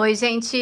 Oi, gente!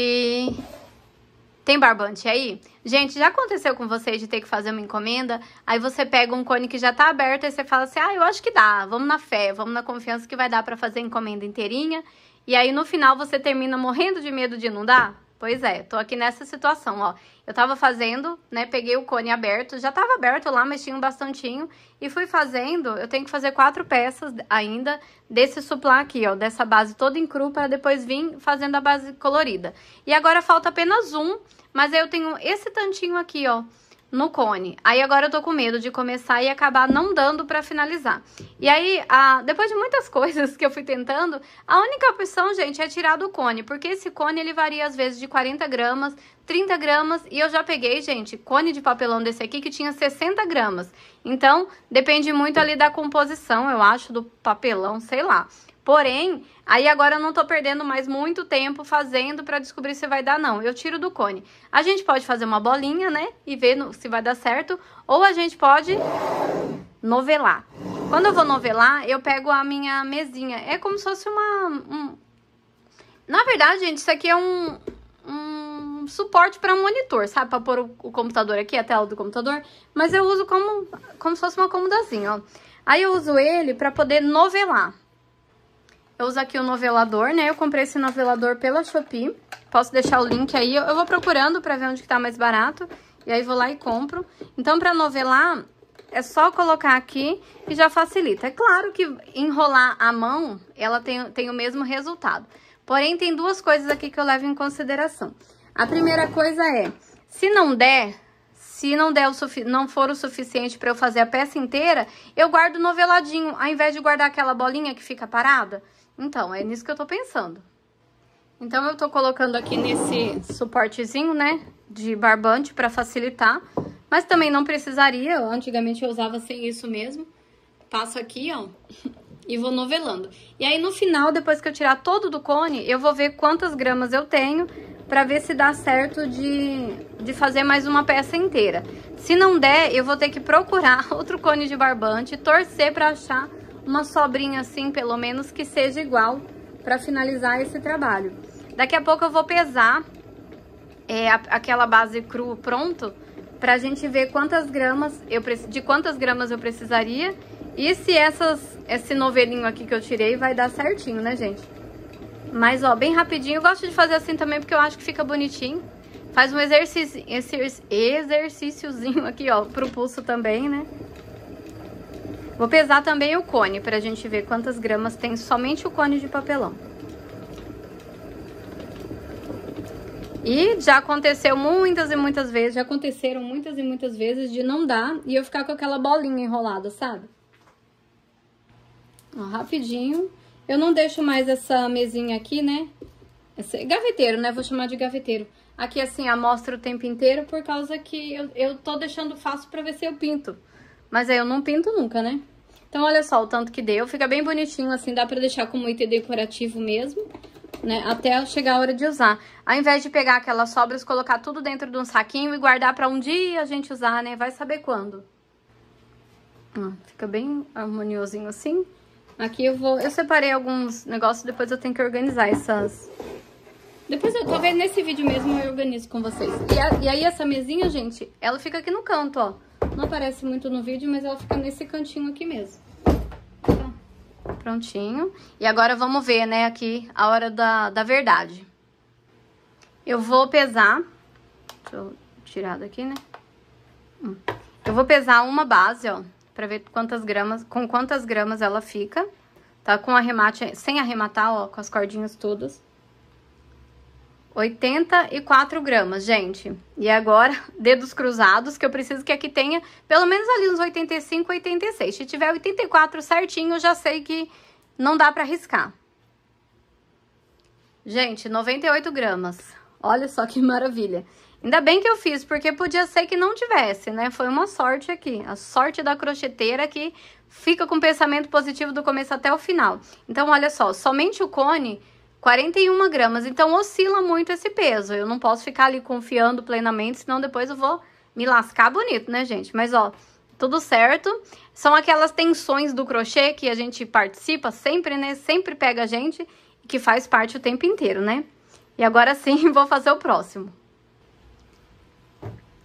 Tem barbante aí? Gente, já aconteceu com vocês de ter que fazer uma encomenda? Aí você pega um cone que já tá aberto e você fala assim: ah, eu acho que dá, vamos na fé, vamos na confiança que vai dar para fazer a encomenda inteirinha. E aí no final você termina morrendo de medo de não dar? Pois é, tô aqui nessa situação, ó. Eu tava fazendo, né, peguei o cone aberto, já tava aberto lá, mas tinha um bastantinho, e fui fazendo, eu tenho que fazer quatro peças ainda desse suplá aqui, ó, dessa base toda em cru, para depois vir fazendo a base colorida. E agora falta apenas um, mas aí eu tenho esse tantinho aqui, ó, no cone. Aí agora eu tô com medo de começar e acabar não dando para finalizar. E aí, a, depois de muitas coisas que eu fui tentando, a única opção, gente, é tirar do cone, porque esse cone ele varia às vezes de 40 gramas, 30 gramas, e eu já peguei, gente, cone de papelão desse aqui que tinha 60 gramas. Então, depende muito ali da composição, eu acho, do papelão, sei lá. Porém, aí agora eu não tô perdendo mais muito tempo fazendo para descobrir se vai dar não. Eu tiro do cone. A gente pode fazer uma bolinha, né? E ver no, se vai dar certo. Ou a gente pode novelar. Quando eu vou novelar, eu pego a minha mesinha. É como se fosse uma... Um... Na verdade, gente, isso aqui é um, um suporte para monitor, sabe? Para pôr o, o, computador aqui, a tela do computador. Mas eu uso como, como se fosse uma comodazinha, ó. Aí eu uso ele para poder novelar. Eu uso aqui o novelador, né? Eu comprei esse novelador pela Shopee. Posso deixar o link aí. Eu vou procurando pra ver onde que tá mais barato. E aí vou lá e compro. Então, pra novelar, é só colocar aqui e já facilita. É claro que enrolar a mão, ela tem, tem o mesmo resultado. Porém, tem duas coisas aqui que eu levo em consideração. A primeira coisa é, se não der, se não, der o não for o suficiente para eu fazer a peça inteira, eu guardo noveladinho, ao invés de guardar aquela bolinha que fica parada. Então, é nisso que eu tô pensando. Então, eu tô colocando aqui nesse suportezinho, né, de barbante para facilitar. Mas também não precisaria, antigamente eu usava sem isso mesmo. Passo aqui, ó, e vou novelando. E aí, no final, depois que eu tirar todo do cone, eu vou ver quantas gramas eu tenho para ver se dá certo de, de fazer mais uma peça inteira. Se não der, eu vou ter que procurar outro cone de barbante, torcer para achar uma sobrinha assim, pelo menos, que seja igual para finalizar esse trabalho. Daqui a pouco eu vou pesar é, a, aquela base cru pronto pra gente ver quantas gramas eu de quantas gramas eu precisaria e se essas, esse novelinho aqui que eu tirei vai dar certinho, né, gente? Mas, ó, bem rapidinho. Eu gosto de fazer assim também porque eu acho que fica bonitinho. Faz um exercício, exercíciozinho aqui, ó, pro pulso também, né? Vou pesar também o cone para a gente ver quantas gramas tem somente o cone de papelão. E já aconteceu muitas e muitas vezes, já aconteceram muitas e muitas vezes de não dar e eu ficar com aquela bolinha enrolada, sabe? Ó, rapidinho. Eu não deixo mais essa mesinha aqui, né? Esse, gaveteiro, né? Vou chamar de gaveteiro. Aqui assim, amostra o tempo inteiro por causa que eu, eu tô deixando fácil pra ver se eu pinto. Mas aí eu não pinto nunca, né? Então, olha só o tanto que deu. Fica bem bonitinho, assim, dá pra deixar como item decorativo mesmo, né? Até chegar a hora de usar. Ao invés de pegar aquelas sobras, colocar tudo dentro de um saquinho e guardar pra um dia a gente usar, né? Vai saber quando. Ó, fica bem harmoniosinho assim. Aqui eu vou... Eu separei alguns negócios, depois eu tenho que organizar essas... Depois, eu, talvez nesse vídeo mesmo eu organizo com vocês. E, a, e aí essa mesinha, gente, ela fica aqui no canto, ó. Não aparece muito no vídeo, mas ela fica nesse cantinho aqui mesmo. Tá. Prontinho. E agora vamos ver, né, aqui a hora da, da verdade. Eu vou pesar... Deixa eu tirar daqui, né? Hum. Eu vou pesar uma base, ó, pra ver quantas gramas, com quantas gramas ela fica. Tá com arremate, sem arrematar, ó, com as cordinhas todas. 84 gramas, gente. E agora, dedos cruzados, que eu preciso que aqui tenha pelo menos ali uns 85, 86. Se tiver 84 certinho, eu já sei que não dá pra riscar. Gente, 98 gramas. Olha só que maravilha. Ainda bem que eu fiz, porque podia ser que não tivesse, né? Foi uma sorte aqui. A sorte da crocheteira que fica com pensamento positivo do começo até o final. Então, olha só, somente o cone 41 gramas. Então oscila muito esse peso. Eu não posso ficar ali confiando plenamente, senão depois eu vou me lascar bonito, né, gente? Mas ó, tudo certo. São aquelas tensões do crochê que a gente participa sempre, né? Sempre pega a gente que faz parte o tempo inteiro, né? E agora sim, vou fazer o próximo.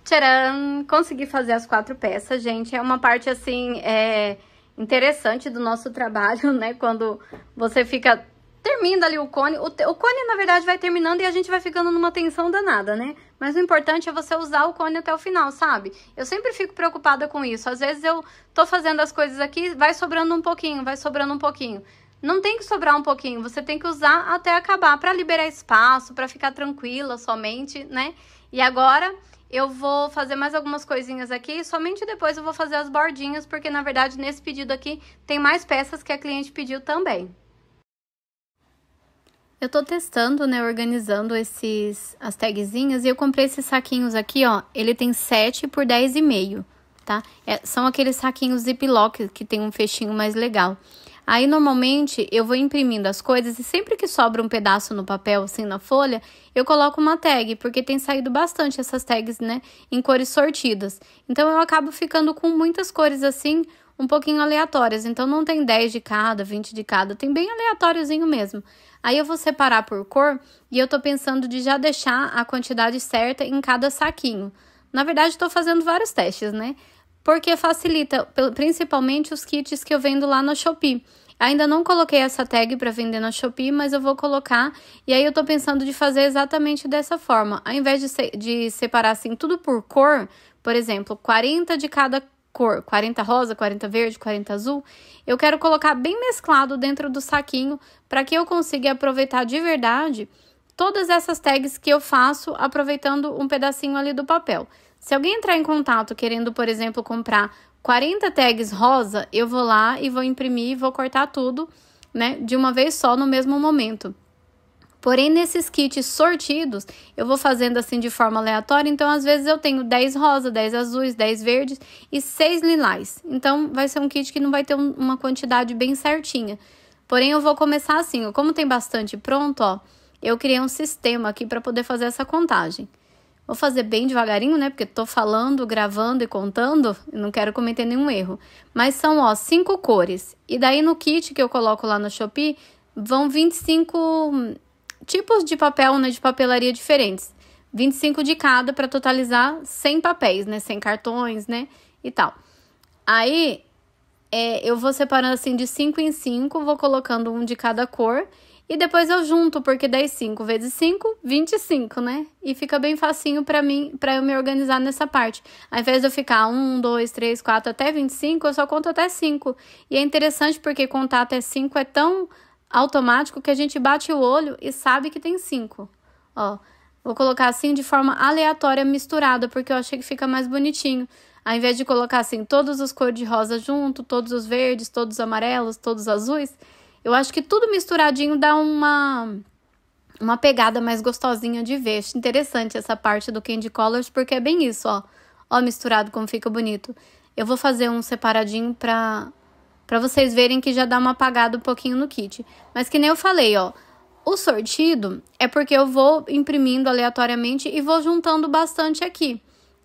Tcharam! Consegui fazer as quatro peças, gente. É uma parte, assim, é interessante do nosso trabalho, né? Quando você fica termina ali o cone. O, o, cone, na verdade, vai terminando e a gente vai ficando numa tensão danada, né? Mas o importante é você usar o cone até o final, sabe? Eu sempre fico preocupada com isso. Às vezes eu tô fazendo as coisas aqui, vai sobrando um pouquinho, vai sobrando um pouquinho. Não tem que sobrar um pouquinho, você tem que usar até acabar para liberar espaço, para ficar tranquila somente, né? E agora eu vou fazer mais algumas coisinhas aqui, somente depois eu vou fazer as bordinhas, porque na verdade nesse pedido aqui tem mais peças que a cliente pediu também. Eu tô testando, né, organizando esses as tagzinhas e eu comprei esses saquinhos aqui, ó. Ele tem 7 por 10,5, tá? É, são aqueles saquinhos ziplock que tem um fechinho mais legal. Aí normalmente eu vou imprimindo as coisas e sempre que sobra um pedaço no papel, assim na folha, eu coloco uma tag, porque tem saído bastante essas tags, né, em cores sortidas. Então eu acabo ficando com muitas cores assim, um pouquinho aleatórias. Então não tem 10 de cada, 20 de cada, tem bem aleatóriozinho mesmo. Aí eu vou separar por cor e eu tô pensando de já deixar a quantidade certa em cada saquinho. Na verdade, estou fazendo vários testes, né? Porque facilita, principalmente os kits que eu vendo lá no Shopee. Ainda não coloquei essa tag para vender na Shopee, mas eu vou colocar. E aí eu tô pensando de fazer exatamente dessa forma. Ao invés de, se, de separar assim tudo por cor, por exemplo, 40 de cada cor, 40 rosa, 40 verde, 40 azul, eu quero colocar bem mesclado dentro do saquinho para que eu consiga aproveitar de verdade todas essas tags que eu faço aproveitando um pedacinho ali do papel. Se alguém entrar em contato querendo, por exemplo, comprar 40 tags rosa, eu vou lá e vou imprimir, vou cortar tudo, né, de uma vez só no mesmo momento. Porém, nesses kits sortidos, eu vou fazendo assim de forma aleatória. Então, às vezes eu tenho 10 rosas, 10 azuis, 10 verdes e 6 lilás. Então, vai ser um kit que não vai ter um, uma quantidade bem certinha. Porém, eu vou começar assim. como tem bastante pronto, ó, eu criei um sistema aqui para poder fazer essa contagem. Vou fazer bem devagarinho, né? Porque tô falando, gravando e contando, não quero cometer nenhum erro. Mas são, ó, cinco cores. E daí no kit que eu coloco lá no Shopee, vão 25 tipos de papel né, de papelaria diferentes. 25 de cada para totalizar 100 papéis, né? 100 cartões, né? E tal. Aí é, eu vou separando assim de 5 em 5, vou colocando um de cada cor e depois eu junto, porque 10 5 vezes 5, 25, né? E fica bem facinho para mim, para eu me organizar nessa parte. Ao invés de eu ficar 1, 2, 3, 4 até 25, eu só conto até 5. E é interessante porque contar até 5 é tão automático que a gente bate o olho e sabe que tem cinco. Ó, vou colocar assim de forma aleatória misturada, porque eu achei que fica mais bonitinho. Ao invés de colocar assim todos os cor de rosa junto, todos os verdes, todos os amarelos, todos os azuis, eu acho que tudo misturadinho dá uma uma pegada mais gostosinha de ver. Acho interessante essa parte do candy colors porque é bem isso, ó. Ó misturado como fica bonito. Eu vou fazer um separadinho para para vocês verem que já dá uma apagada um pouquinho no kit. Mas que nem eu falei, ó, o sortido é porque eu vou imprimindo aleatoriamente e vou juntando bastante aqui,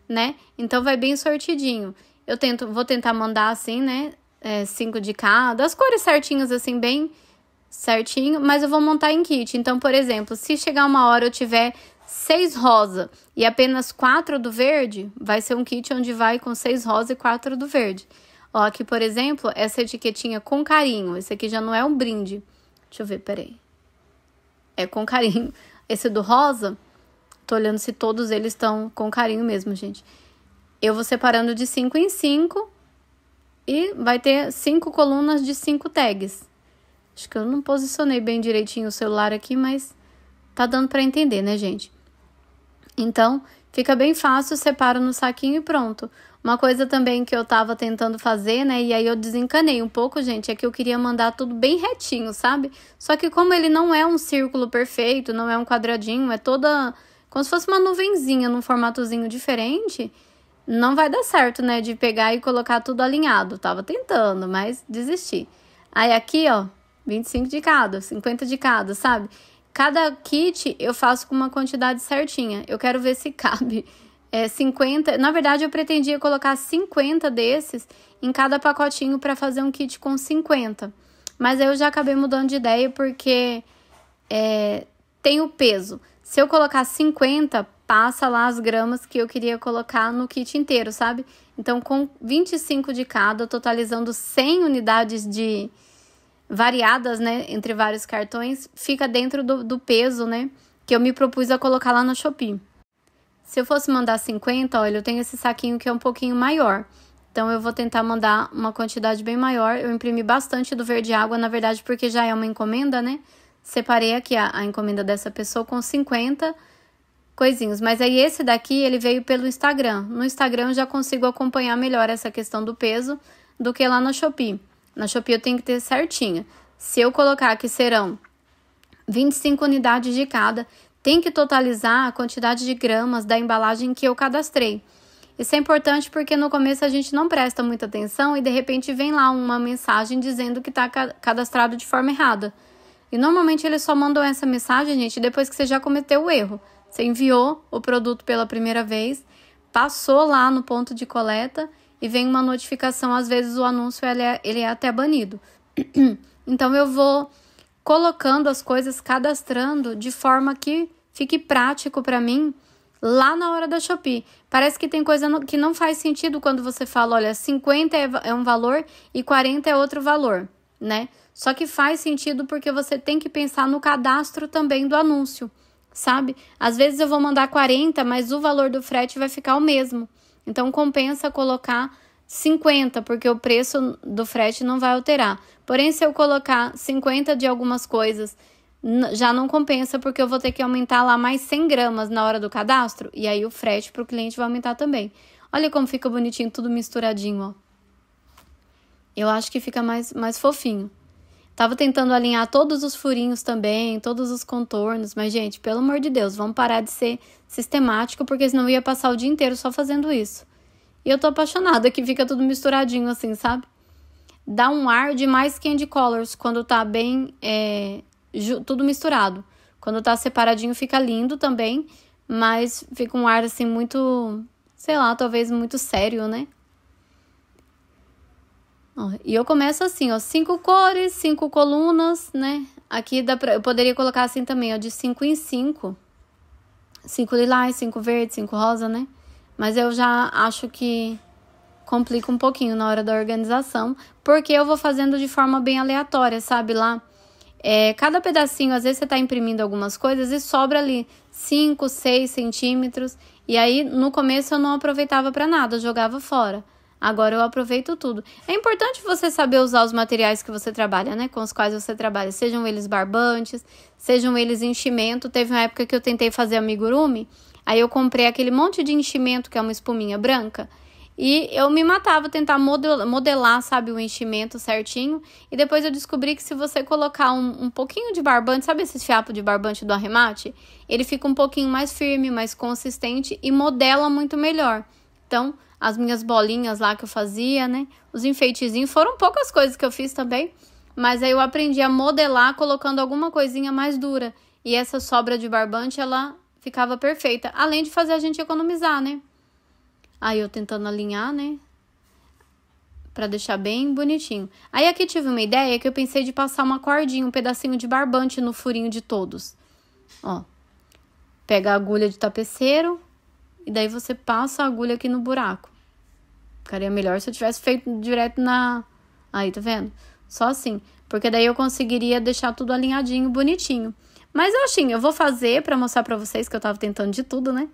né? Então vai bem sortidinho. Eu tento, vou tentar mandar assim, né? É, cinco de cada, as cores certinhas assim, bem certinho, mas eu vou montar em kit. Então, por exemplo, se chegar uma hora eu tiver seis rosa e apenas quatro do verde, vai ser um kit onde vai com seis rosa e quatro do verde. Ó, aqui, por exemplo, essa etiquetinha com carinho. Esse aqui já não é um brinde. Deixa eu ver, peraí. É com carinho. Esse do rosa, tô olhando se todos eles estão com carinho mesmo, gente. Eu vou separando de 5 em 5 e vai ter cinco colunas de cinco tags. Acho que eu não posicionei bem direitinho o celular aqui, mas tá dando para entender, né, gente? Então, fica bem fácil, separo no saquinho e pronto. Uma coisa também que eu tava tentando fazer, né? E aí eu desencanei um pouco, gente, é que eu queria mandar tudo bem retinho, sabe? Só que como ele não é um círculo perfeito, não é um quadradinho, é toda como se fosse uma nuvenzinha num formatozinho diferente, não vai dar certo, né, de pegar e colocar tudo alinhado. Tava tentando, mas desisti. Aí aqui, ó, 25 de cada, 50 de cada, sabe? Cada kit eu faço com uma quantidade certinha. Eu quero ver se cabe é, 50. Na verdade, eu pretendia colocar 50 desses em cada pacotinho para fazer um kit com 50. Mas eu já acabei mudando de ideia porque é, tem o peso. Se eu colocar 50, passa lá as gramas que eu queria colocar no kit inteiro, sabe? Então, com 25 de cada, totalizando 100 unidades de variadas, né, entre vários cartões, fica dentro do, do peso, né, que eu me propus a colocar lá na Shopee. Se eu fosse mandar 50, olha, eu tenho esse saquinho que é um pouquinho maior. Então, eu vou tentar mandar uma quantidade bem maior. Eu imprimi bastante do verde água, na verdade, porque já é uma encomenda, né? Separei aqui a, a encomenda dessa pessoa com 50 coisinhos. Mas aí, esse daqui, ele veio pelo Instagram. No Instagram, eu já consigo acompanhar melhor essa questão do peso do que lá na Shopee. Na Shopee, eu tenho que ter certinha. Se eu colocar que serão 25 unidades de cada, tem que totalizar a quantidade de gramas da embalagem que eu cadastrei. Isso é importante porque no começo a gente não presta muita atenção e de repente vem lá uma mensagem dizendo que está cadastrado de forma errada. E normalmente eles só mandam essa mensagem, gente, depois que você já cometeu o erro. Você enviou o produto pela primeira vez, passou lá no ponto de coleta e vem uma notificação. Às vezes o anúncio ele é, ele é até banido. então eu vou colocando as coisas, cadastrando de forma que fique prático para mim lá na hora da Shopee. Parece que tem coisa no, que não faz sentido quando você fala, olha, 50 é, é um valor e 40 é outro valor, né? Só que faz sentido porque você tem que pensar no cadastro também do anúncio, sabe? Às vezes eu vou mandar 40, mas o valor do frete vai ficar o mesmo. Então compensa colocar 50, porque o preço do frete não vai alterar. Porém, se eu colocar 50 de algumas coisas, já não compensa, porque eu vou ter que aumentar lá mais 100 gramas na hora do cadastro, e aí o frete para o cliente vai aumentar também. Olha como fica bonitinho, tudo misturadinho, ó. Eu acho que fica mais, mais fofinho. Tava tentando alinhar todos os furinhos também, todos os contornos, mas, gente, pelo amor de Deus, vamos parar de ser sistemático, porque senão eu ia passar o dia inteiro só fazendo isso. E eu tô apaixonada que fica tudo misturadinho assim, sabe? Dá um ar de mais candy colors quando tá bem é, tudo misturado. Quando tá separadinho fica lindo também, mas fica um ar assim muito, sei lá, talvez muito sério, né? Ó, e eu começo assim, ó, cinco cores, cinco colunas, né? Aqui dá pra, eu poderia colocar assim também, ó, de cinco em cinco. Cinco lilás, cinco verdes, cinco rosa, né? Mas eu já acho que complica um pouquinho na hora da organização, porque eu vou fazendo de forma bem aleatória, sabe? Lá, é, cada pedacinho, às vezes você está imprimindo algumas coisas e sobra ali 5, 6 centímetros. E aí, no começo, eu não aproveitava para nada, eu jogava fora. Agora eu aproveito tudo. É importante você saber usar os materiais que você trabalha, né? Com os quais você trabalha. Sejam eles barbantes, sejam eles enchimento. Teve uma época que eu tentei fazer amigurumi Aí eu comprei aquele monte de enchimento que é uma espuminha branca. E eu me matava tentar modelar, sabe, o enchimento certinho. E depois eu descobri que se você colocar um, um pouquinho de barbante, sabe esse fiapo de barbante do arremate? Ele fica um pouquinho mais firme, mais consistente e modela muito melhor. Então, as minhas bolinhas lá que eu fazia, né? Os enfeitezinhos foram poucas coisas que eu fiz também. Mas aí eu aprendi a modelar colocando alguma coisinha mais dura. E essa sobra de barbante, ela ficava perfeita. Além de fazer a gente economizar, né? Aí eu tentando alinhar, né? Pra deixar bem bonitinho. Aí aqui tive uma ideia que eu pensei de passar uma cordinha, um pedacinho de barbante no furinho de todos. Ó. Pega a agulha de tapeceiro e daí você passa a agulha aqui no buraco. Ficaria melhor se eu tivesse feito direto na. Aí, tá vendo? Só assim. Porque daí eu conseguiria deixar tudo alinhadinho, bonitinho. Mas eu assim, eu vou fazer para mostrar para vocês que eu tava tentando de tudo, né?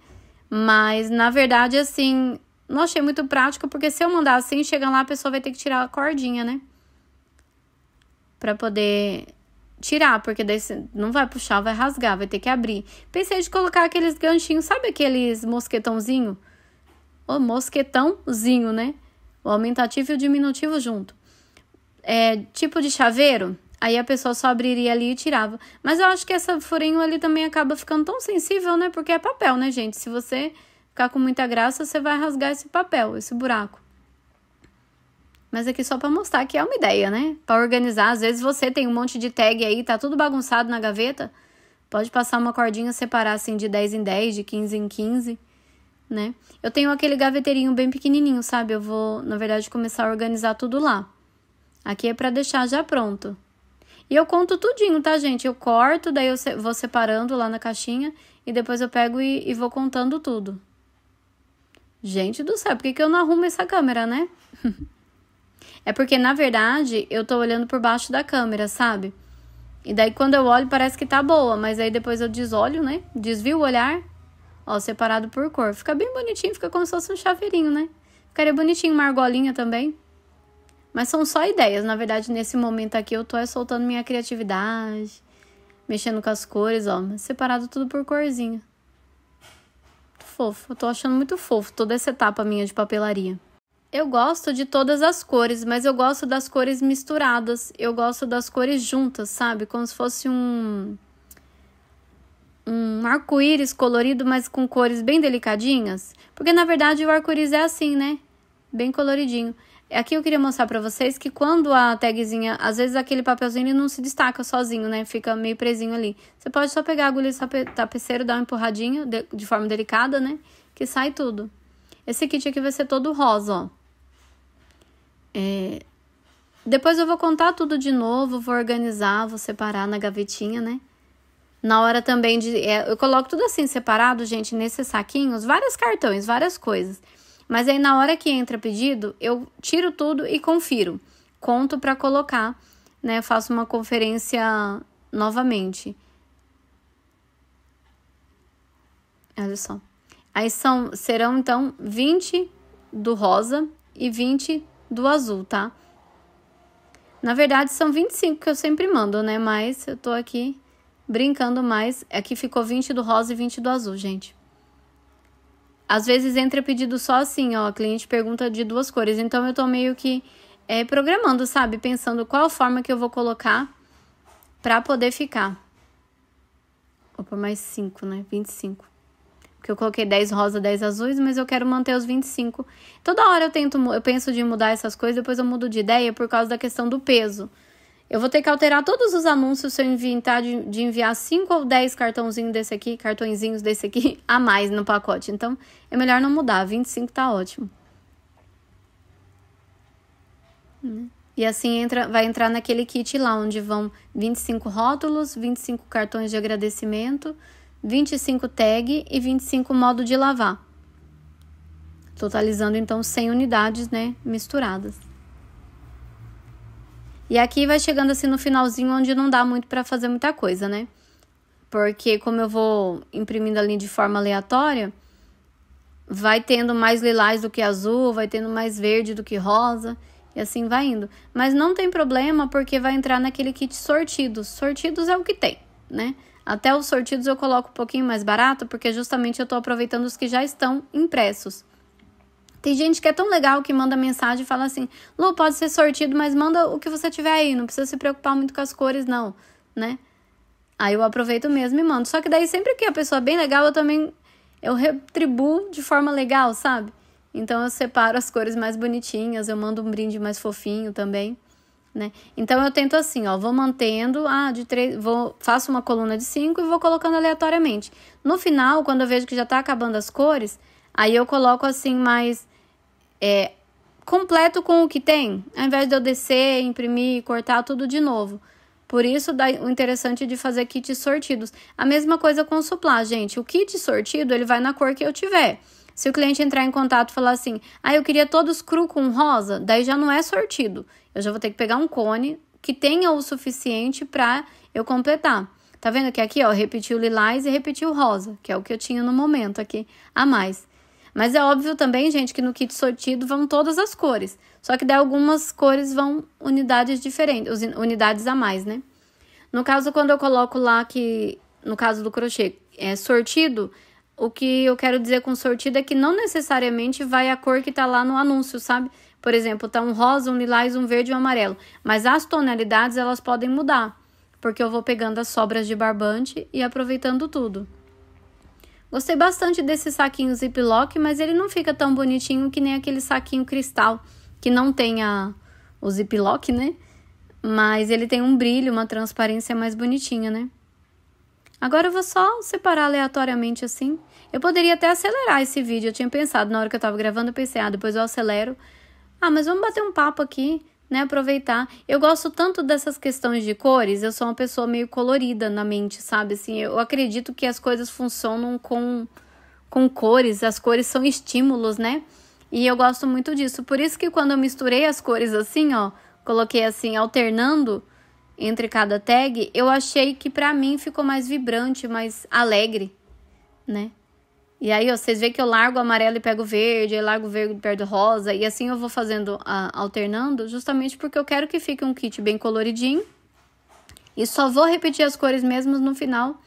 Mas na verdade, assim, não achei muito prático, porque se eu mandar assim, chega lá, a pessoa vai ter que tirar a cordinha, né? Pra poder tirar, porque daí não vai puxar, vai rasgar, vai ter que abrir. Pensei de colocar aqueles ganchinhos, sabe aqueles mosquetãozinho? O mosquetãozinho, né? O aumentativo e o diminutivo junto. É, tipo de chaveiro, Aí a pessoa só abriria ali e tirava. Mas eu acho que essa furinho ali também acaba ficando tão sensível, né? Porque é papel, né, gente? Se você ficar com muita graça, você vai rasgar esse papel, esse buraco. Mas aqui só para mostrar que é uma ideia, né? Para organizar, às vezes você tem um monte de tag aí, tá tudo bagunçado na gaveta. Pode passar uma cordinha, separar assim de 10 em 10, de 15 em 15, né? Eu tenho aquele gaveteirinho bem pequenininho, sabe? Eu vou, na verdade, começar a organizar tudo lá. Aqui é para deixar já pronto. E eu conto tudinho, tá, gente? Eu corto, daí eu vou separando lá na caixinha e depois eu pego e, e vou contando tudo. Gente do céu, por que, que eu não arrumo essa câmera, né? é porque, na verdade, eu tô olhando por baixo da câmera, sabe? E daí, quando eu olho, parece que tá boa, mas aí depois eu desolho, né? Desvio o olhar, ó, separado por cor. Fica bem bonitinho, fica como se fosse um chaveirinho, né? Ficaria bonitinho uma argolinha também. Mas são só ideias. Na verdade, nesse momento aqui, eu tô é, soltando minha criatividade, mexendo com as cores, ó. Separado tudo por corzinha. fofo. Eu tô achando muito fofo toda essa etapa minha de papelaria. Eu gosto de todas as cores, mas eu gosto das cores misturadas. Eu gosto das cores juntas, sabe? Como se fosse um. Um arco-íris colorido, mas com cores bem delicadinhas. Porque na verdade o arco-íris é assim, né? Bem coloridinho. Aqui eu queria mostrar para vocês que quando a tagzinha, às vezes aquele papelzinho ele não se destaca sozinho, né? Fica meio presinho ali. Você pode só pegar a agulha de tapeceiro, dar uma empurradinha de, de forma delicada, né? Que sai tudo. Esse kit aqui vai ser todo rosa, ó. É... Depois eu vou contar tudo de novo, vou organizar, vou separar na gavetinha, né? Na hora também de. É, eu coloco tudo assim separado, gente, nesses saquinhos, vários cartões, várias coisas. Mas aí na hora que entra pedido, eu tiro tudo e confiro. Conto para colocar, né? Faço uma conferência novamente. Olha só. Aí são, serão então 20 do rosa e 20 do azul, tá? Na verdade, são 25 que eu sempre mando, né? Mas eu tô aqui brincando mais. Aqui é ficou 20 do rosa e 20 do azul, gente. Às vezes entra pedido só assim, ó, cliente pergunta de duas cores. Então eu tô meio que é, programando, sabe? Pensando qual forma que eu vou colocar pra poder ficar. Opa, mais 5, né? 25. Porque eu coloquei 10 rosa, 10 azuis, mas eu quero manter os 25. Toda hora eu tento, eu penso de mudar essas coisas, depois eu mudo de ideia por causa da questão do peso. Eu vou ter que alterar todos os anúncios se eu inventar de, de enviar 5 ou 10 cartãozinhos desse aqui, cartõezinhos desse aqui a mais no pacote. Então, é melhor não mudar. 25 tá ótimo. Hum. E assim entra, vai entrar naquele kit lá onde vão 25 rótulos, 25 cartões de agradecimento, 25 tag e 25 modo de lavar. Totalizando então 100 unidades, né, misturadas. E aqui vai chegando assim no finalzinho onde não dá muito para fazer muita coisa, né? Porque como eu vou imprimindo ali de forma aleatória, vai tendo mais lilás do que azul, vai tendo mais verde do que rosa e assim vai indo. Mas não tem problema porque vai entrar naquele kit sortidos. Sortidos é o que tem, né? Até os sortidos eu coloco um pouquinho mais barato porque justamente eu estou aproveitando os que já estão impressos. Tem gente que é tão legal que manda mensagem e fala assim: Lu, pode ser sortido, mas manda o que você tiver aí, não precisa se preocupar muito com as cores, não, né? Aí eu aproveito mesmo e mando. Só que daí sempre que a pessoa é bem legal, eu também eu retribuo de forma legal, sabe? Então eu separo as cores mais bonitinhas, eu mando um brinde mais fofinho também, né? Então eu tento assim, ó, vou mantendo, ah, de três, vou faço uma coluna de cinco e vou colocando aleatoriamente. No final, quando eu vejo que já tá acabando as cores, aí eu coloco assim mais é, completo com o que tem, ao invés de eu descer, imprimir e cortar tudo de novo. Por isso, dá o interessante de fazer kits sortidos. A mesma coisa com o suplá, gente. O kit sortido, ele vai na cor que eu tiver. Se o cliente entrar em contato e falar assim, ah, eu queria todos cru com rosa, daí já não é sortido. Eu já vou ter que pegar um cone que tenha o suficiente para eu completar. Tá vendo que aqui, ó, repetiu lilás e repetiu rosa, que é o que eu tinha no momento aqui a mais. Mas é óbvio também, gente, que no kit sortido vão todas as cores. Só que daí algumas cores vão unidades diferentes, unidades a mais, né? No caso, quando eu coloco lá que, no caso do crochê, é sortido, o que eu quero dizer com sortido é que não necessariamente vai a cor que tá lá no anúncio, sabe? Por exemplo, tá um rosa, um lilás, um verde e um amarelo. Mas as tonalidades, elas podem mudar. Porque eu vou pegando as sobras de barbante e aproveitando tudo. Gostei bastante desse saquinho ziplock, mas ele não fica tão bonitinho que nem aquele saquinho cristal, que não tem a, o ziplock, né? Mas ele tem um brilho, uma transparência mais bonitinha, né? Agora eu vou só separar aleatoriamente assim. Eu poderia até acelerar esse vídeo, eu tinha pensado na hora que eu tava gravando, eu pensei, ah, depois eu acelero. Ah, mas vamos bater um papo aqui né, aproveitar. Eu gosto tanto dessas questões de cores, eu sou uma pessoa meio colorida na mente, sabe? Assim, eu acredito que as coisas funcionam com, com cores, as cores são estímulos, né? E eu gosto muito disso. Por isso que quando eu misturei as cores assim, ó, coloquei assim, alternando entre cada tag, eu achei que para mim ficou mais vibrante, mais alegre, né? E aí vocês veem que eu largo o amarelo e pego o verde, aí largo o verde e pego rosa, e assim eu vou fazendo, a, alternando, justamente porque eu quero que fique um kit bem coloridinho. E só vou repetir as cores mesmo no final,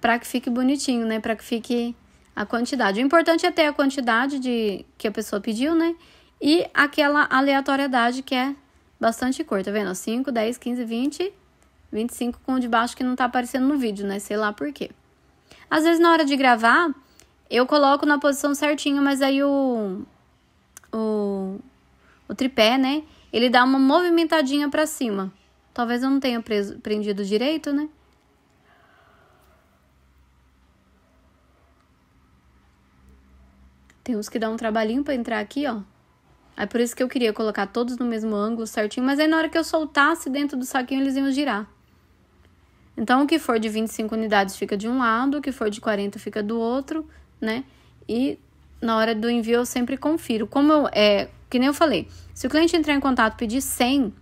para que fique bonitinho, né? Para que fique a quantidade. O importante é ter a quantidade de que a pessoa pediu, né? E aquela aleatoriedade que é bastante cor, tá vendo? 5, 10, 15, 20, 25 com o de baixo que não tá aparecendo no vídeo, né? Sei lá por quê. Às vezes na hora de gravar, eu coloco na posição certinho, mas aí o, o, o tripé, né? Ele dá uma movimentadinha para cima. Talvez eu não tenha preso, prendido direito, né? Tem uns que dá um trabalhinho para entrar aqui, ó. Aí é por isso que eu queria colocar todos no mesmo ângulo certinho, mas aí na hora que eu soltasse dentro do saquinho eles iam girar. Então o que for de 25 unidades fica de um lado, o que for de 40 fica do outro, né? E na hora do envio eu sempre confiro. Como eu, é, que nem eu falei, se o cliente entrar em contato e pedir 100,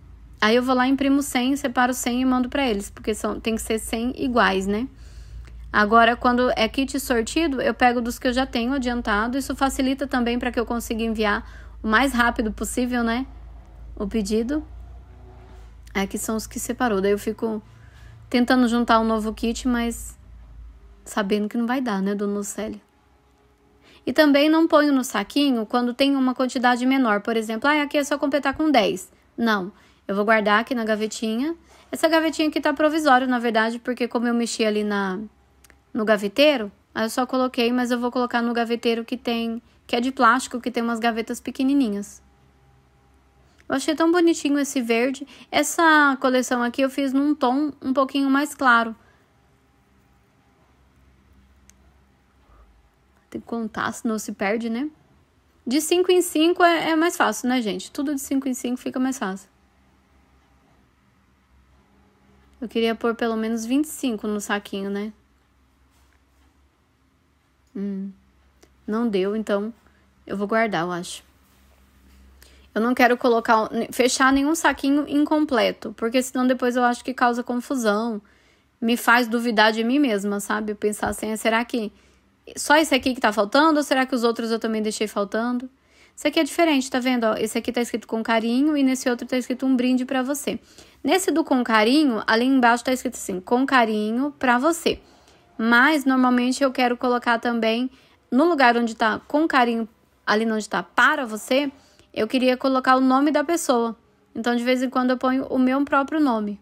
aí eu vou lá, imprimo 100, separo 100 e mando para eles, porque são, tem que ser 100 iguais, né? Agora, quando é kit sortido, eu pego dos que eu já tenho adiantado. Isso facilita também para que eu consiga enviar o mais rápido possível, né? O pedido. Aqui é, são os que separou. Daí eu fico tentando juntar um novo kit, mas sabendo que não vai dar, né, Do Lucélia? E também não ponho no saquinho quando tem uma quantidade menor. Por exemplo, ah, aqui é só completar com 10. Não, eu vou guardar aqui na gavetinha. Essa gavetinha aqui tá provisória, na verdade, porque como eu mexi ali na, no gaveteiro, aí eu só coloquei, mas eu vou colocar no gaveteiro que tem, que é de plástico, que tem umas gavetas pequenininhas. Eu achei tão bonitinho esse verde. Essa coleção aqui eu fiz num tom um pouquinho mais claro. tem contar, senão se perde, né? De 5 em 5 é, é, mais fácil, né, gente? Tudo de 5 em 5 fica mais fácil. Eu queria pôr pelo menos 25 no saquinho, né? Hum, não deu, então eu vou guardar, eu acho. Eu não quero colocar, fechar nenhum saquinho incompleto, porque senão depois eu acho que causa confusão, me faz duvidar de mim mesma, sabe? Pensar assim, ah, será que só esse aqui que tá faltando ou será que os outros eu também deixei faltando? Isso aqui é diferente, tá vendo? Ó, esse aqui tá escrito com carinho e nesse outro tá escrito um brinde para você. Nesse do com carinho, ali embaixo tá escrito assim, com carinho para você. Mas normalmente eu quero colocar também no lugar onde tá com carinho, ali onde tá para você, eu queria colocar o nome da pessoa. Então de vez em quando eu ponho o meu próprio nome.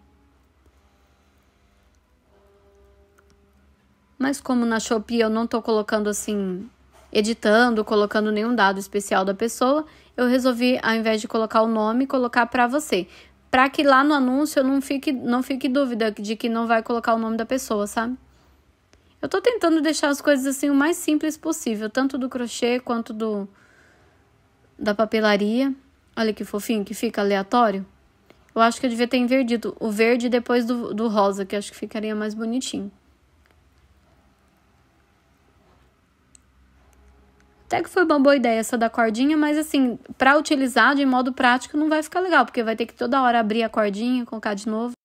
Mas como na Shopee eu não tô colocando assim, editando, colocando nenhum dado especial da pessoa, eu resolvi ao invés de colocar o nome, colocar para você, para que lá no anúncio eu não fique não fique dúvida de que não vai colocar o nome da pessoa, sabe? Eu tô tentando deixar as coisas assim o mais simples possível, tanto do crochê quanto do da papelaria. Olha que fofinho que fica aleatório. Eu acho que eu devia ter invertido o verde depois do, do rosa, que acho que ficaria mais bonitinho. Até que foi uma boa ideia essa da cordinha, mas assim, para utilizar de modo prático não vai ficar legal, porque vai ter que toda hora abrir a cordinha, colocar de novo.